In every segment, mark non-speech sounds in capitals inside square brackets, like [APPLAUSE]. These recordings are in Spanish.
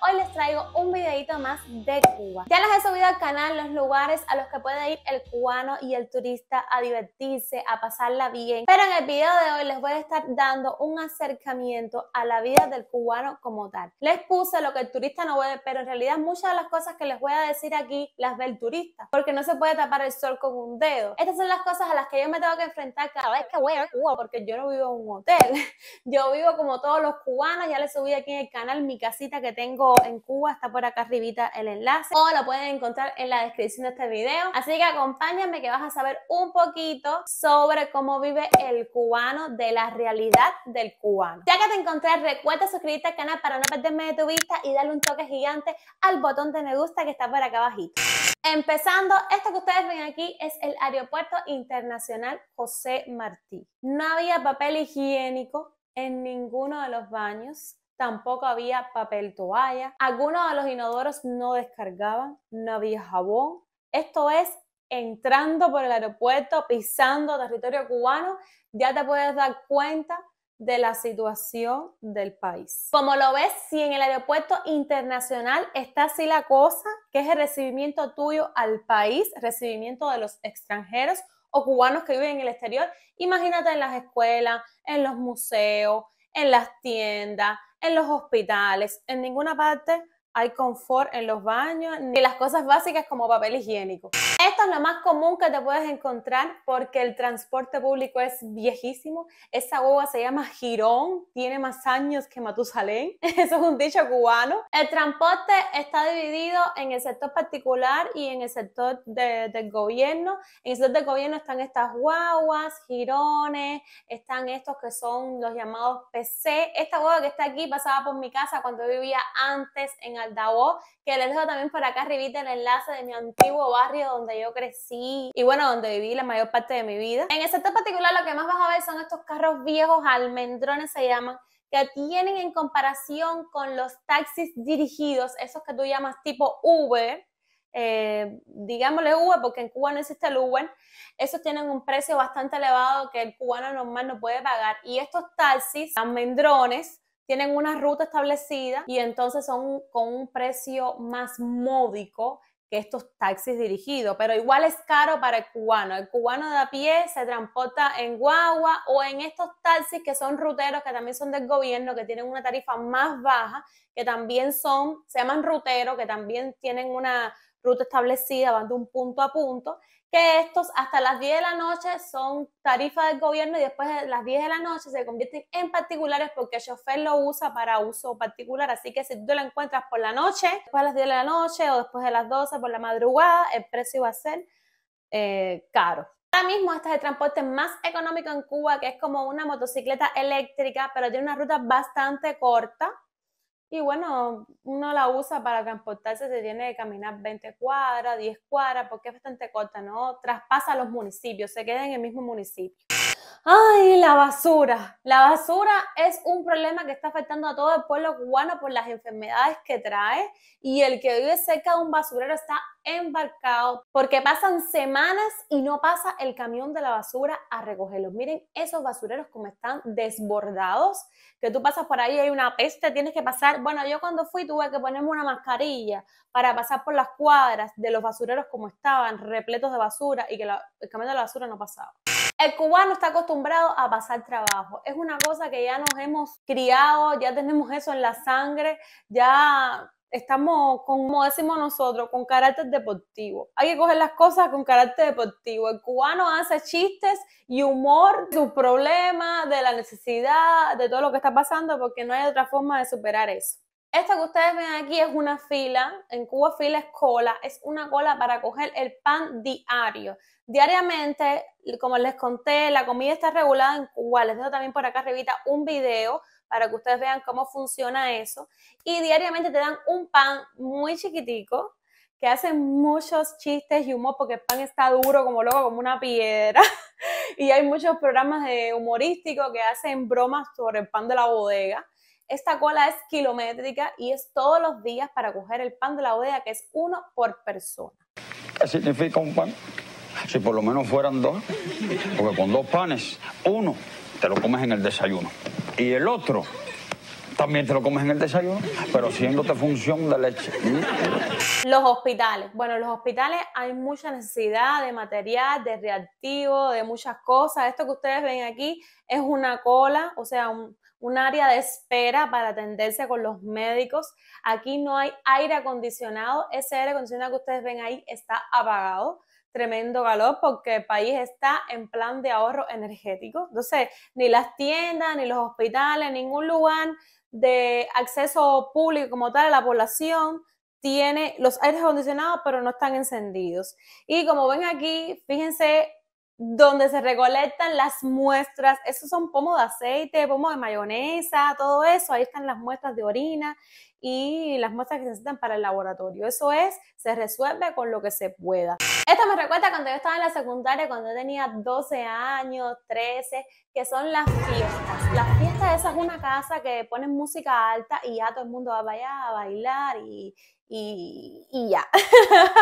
hoy les traigo un videito más de Cuba. Ya les he subido al canal los lugares a los que puede ir el cubano y el turista a divertirse, a pasarla bien. Pero en el video de hoy les voy a estar dando un acercamiento a la vida del cubano como tal. Les puse lo que el turista no ve, pero en realidad muchas de las cosas que les voy a decir aquí las ve el turista, porque no se puede tapar el sol con un dedo. Estas son las cosas a las que yo me tengo que enfrentar cada vez que voy a Cuba, porque yo no vivo en un hotel. [LAUGHS] Yo vivo como todos los cubanos, ya les subí aquí en el canal mi casita que tengo en Cuba, está por acá arribita el enlace o lo pueden encontrar en la descripción de este video. Así que acompáñame que vas a saber un poquito sobre cómo vive el cubano de la realidad del cubano. Ya que te encontré, recuerda suscribirte al canal para no perderme de tu vista y darle un toque gigante al botón de me gusta que está por acá abajito. Empezando, esto que ustedes ven aquí es el Aeropuerto Internacional José Martí. No había papel higiénico en ninguno de los baños tampoco había papel toalla, algunos de los inodoros no descargaban, no había jabón. Esto es entrando por el aeropuerto, pisando territorio cubano, ya te puedes dar cuenta de la situación del país. Como lo ves, si en el aeropuerto internacional está así la cosa, que es el recibimiento tuyo al país, recibimiento de los extranjeros o cubanos que viven en el exterior, imagínate en las escuelas, en los museos, en las tiendas, en los hospitales, en ninguna parte hay confort en los baños, y las cosas básicas como papel higiénico. Esto es lo más común que te puedes encontrar porque el transporte público es viejísimo. Esa uva se llama jirón, tiene más años que Matusalén. [LAUGHS] Eso es un dicho cubano. El transporte está dividido en el sector particular y en el sector del gobierno. En el sector del gobierno están estas guaguas, girones, están estos que son los llamados PC. Esta uva que está aquí pasaba por mi casa cuando vivía antes en Aldabó, que les dejo también por acá arribita el enlace de mi antiguo barrio donde yo crecí y bueno, donde viví la mayor parte de mi vida. En el sector particular lo que más vas a ver son estos carros viejos, almendrones se llaman, que tienen en comparación con los taxis dirigidos, esos que tú llamas tipo Uber, eh, digámosle Uber, porque en Cuba no existe el Uber, esos tienen un precio bastante elevado que el cubano normal no puede pagar. Y estos taxis, almendrones, tienen una ruta establecida y entonces son con un precio más módico que estos taxis dirigidos, pero igual es caro para el cubano. El cubano de a pie se transporta en guagua o en estos taxis que son ruteros, que también son del gobierno, que tienen una tarifa más baja, que también son, se llaman ruteros, que también tienen una, ruta establecida, van de un punto a punto, que estos hasta las 10 de la noche son tarifas del gobierno y después de las 10 de la noche se convierten en particulares porque el chofer lo usa para uso particular. Así que si tú lo encuentras por la noche, después de las 10 de la noche o después de las 12 por la madrugada, el precio va a ser eh, caro. Ahora mismo este es el transporte más económico en Cuba, que es como una motocicleta eléctrica, pero tiene una ruta bastante corta y bueno, uno la usa para transportarse, se tiene que caminar 20 cuadras, 10 cuadras, porque es bastante corta, ¿no? Traspasa los municipios, se queda en el mismo municipio. Ay, la basura. La basura es un problema que está afectando a todo el pueblo cubano por las enfermedades que trae y el que vive cerca de un basurero está embarcado porque pasan semanas y no pasa el camión de la basura a recogerlos. Miren esos basureros como están desbordados, que tú pasas por ahí hay una peste, tienes que pasar. Bueno, yo cuando fui tuve que ponerme una mascarilla para pasar por las cuadras de los basureros como estaban, repletos de basura y que el camión de la basura no pasaba. El cubano está acostumbrado a pasar trabajo. Es una cosa que ya nos hemos criado, ya tenemos eso en la sangre, ya estamos, como decimos nosotros, con carácter deportivo. Hay que coger las cosas con carácter deportivo. El cubano hace chistes y humor de sus problemas, de la necesidad, de todo lo que está pasando, porque no hay otra forma de superar eso. Esto que ustedes ven aquí es una fila, en Cuba fila es cola, es una cola para coger el pan diario. Diariamente como les conté, la comida está regulada en Cuba. Les dejo también por acá arribita un video para que ustedes vean cómo funciona eso. Y diariamente te dan un pan muy chiquitico, que hacen muchos chistes y humor porque el pan está duro como loco, como una piedra. [LAUGHS] y hay muchos programas de humorísticos que hacen bromas sobre el pan de la bodega. Esta cola es kilométrica y es todos los días para coger el pan de la bodega, que es uno por persona. ¿Qué significa un pan? Si por lo menos fueran dos, porque con dos panes, uno te lo comes en el desayuno y el otro también te lo comes en el desayuno, pero siéndote función de leche. Los hospitales. Bueno, los hospitales hay mucha necesidad de material, de reactivo, de muchas cosas. Esto que ustedes ven aquí es una cola, o sea, un área de espera para atenderse con los médicos. Aquí no hay aire acondicionado. Ese aire acondicionado que ustedes ven ahí está apagado tremendo valor porque el país está en plan de ahorro energético. Entonces, ni las tiendas, ni los hospitales, ningún lugar de acceso público como tal a la población tiene los aires acondicionados, pero no están encendidos. Y como ven aquí, fíjense donde se recolectan las muestras. Esos son pomos de aceite, pomos de mayonesa, todo eso. Ahí están las muestras de orina y las muestras que necesitan para el laboratorio. Eso es, se resuelve con lo que se pueda. Esto me recuerda cuando yo estaba en la secundaria, cuando tenía 12 años, 13, que son las fiestas. Las fiestas, esa es una casa que ponen música alta y ya todo el mundo va allá a bailar y, y ya. [LAUGHS]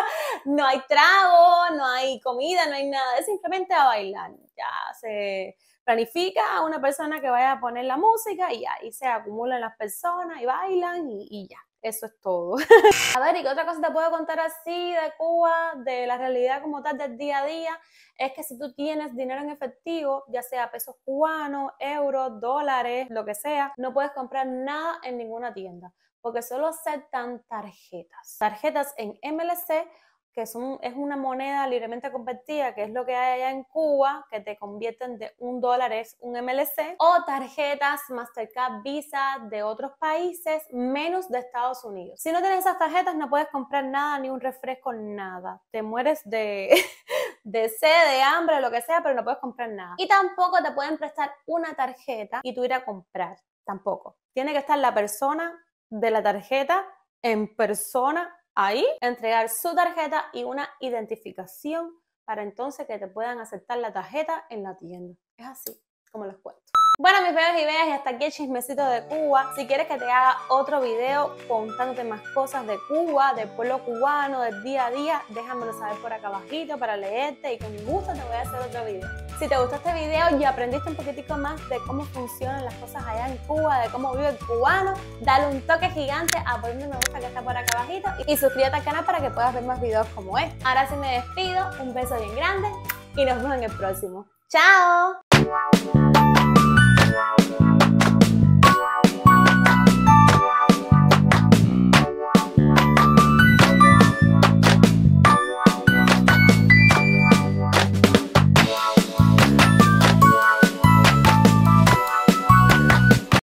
no hay trago, no hay comida, no hay nada, es simplemente a bailar ya se planifica a una persona que vaya a poner la música y ahí se acumulan las personas y bailan y, ya. Eso es todo. [LAUGHS] a ver, ¿y otra cosa te puedo contar así de Cuba, de la realidad como tal del día a día? Es que si tú tienes dinero en efectivo, ya sea pesos cubanos, euros, dólares, lo que sea, no puedes comprar nada en ninguna tienda, porque solo aceptan tarjetas. Tarjetas en MLC que es una moneda libremente convertida, que es lo que hay allá en Cuba, que te convierten de un dólar es un MLC, o tarjetas Mastercard Visa de otros países, menos de Estados Unidos. Si no tienes esas tarjetas, no puedes comprar nada, ni un refresco, nada. Te mueres de, [LAUGHS] de sed, de hambre, lo que sea, pero no puedes comprar nada. Y tampoco te pueden prestar una tarjeta y tú ir a comprar, tampoco. Tiene que estar la persona de la tarjeta en persona Ahí, entregar su tarjeta y una identificación para entonces que te puedan aceptar la tarjeta en la tienda. Es así como les cuento. Bueno, mis bebés y bebés, y hasta aquí el chismecito de Cuba. Si quieres que te haga otro video contándote más cosas de Cuba, del pueblo cubano, del día a día, déjamelo saber por acá abajito para leerte y con gusto te voy a hacer otro video. Si te gustó este video y aprendiste un poquitico más de cómo funcionan las cosas allá en Cuba, de cómo vive el cubano, dale un toque gigante a ponerme me gusta que está por acá abajito y suscríbete al canal para que puedas ver más videos como este. Ahora sí me despido, un beso bien grande y nos vemos en el próximo. ¡Chao!